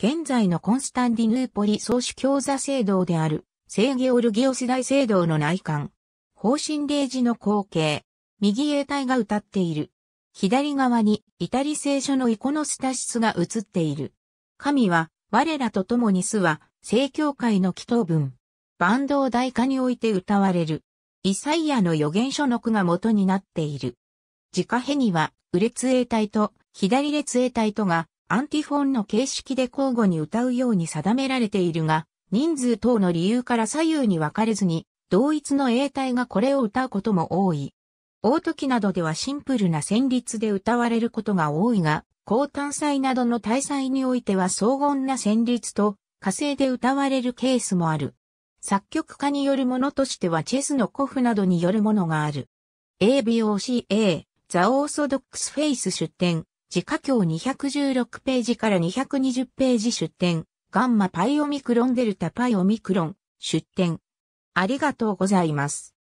現在のコンスタンディヌーポリ総主教座聖堂である、聖ゲオルギオス大聖堂の内観。方針霊寺の光景。右衛隊が歌っている。左側に、イタリ聖書のイコノスタシスが映っている。神は、我らと共に巣は、聖教会の祈祷文。バンドを代化において歌われる。イサイヤの予言書の句が元になっている。自家へには、右列衛隊と左列衛隊とがアンティフォンの形式で交互に歌うように定められているが、人数等の理由から左右に分かれずに、同一の英体がこれを歌うことも多い。大時などではシンプルな旋律で歌われることが多いが、高単祭などの大祭においては荘厳な旋律と火星で歌われるケースもある。作曲家によるものとしてはチェスの古譜などによるものがある。ABOCA、Orthodox Face 出展、自家教216ページから220ページ出展、ガンマパイオミクロンデルタパイオミクロン、出展。ありがとうございます。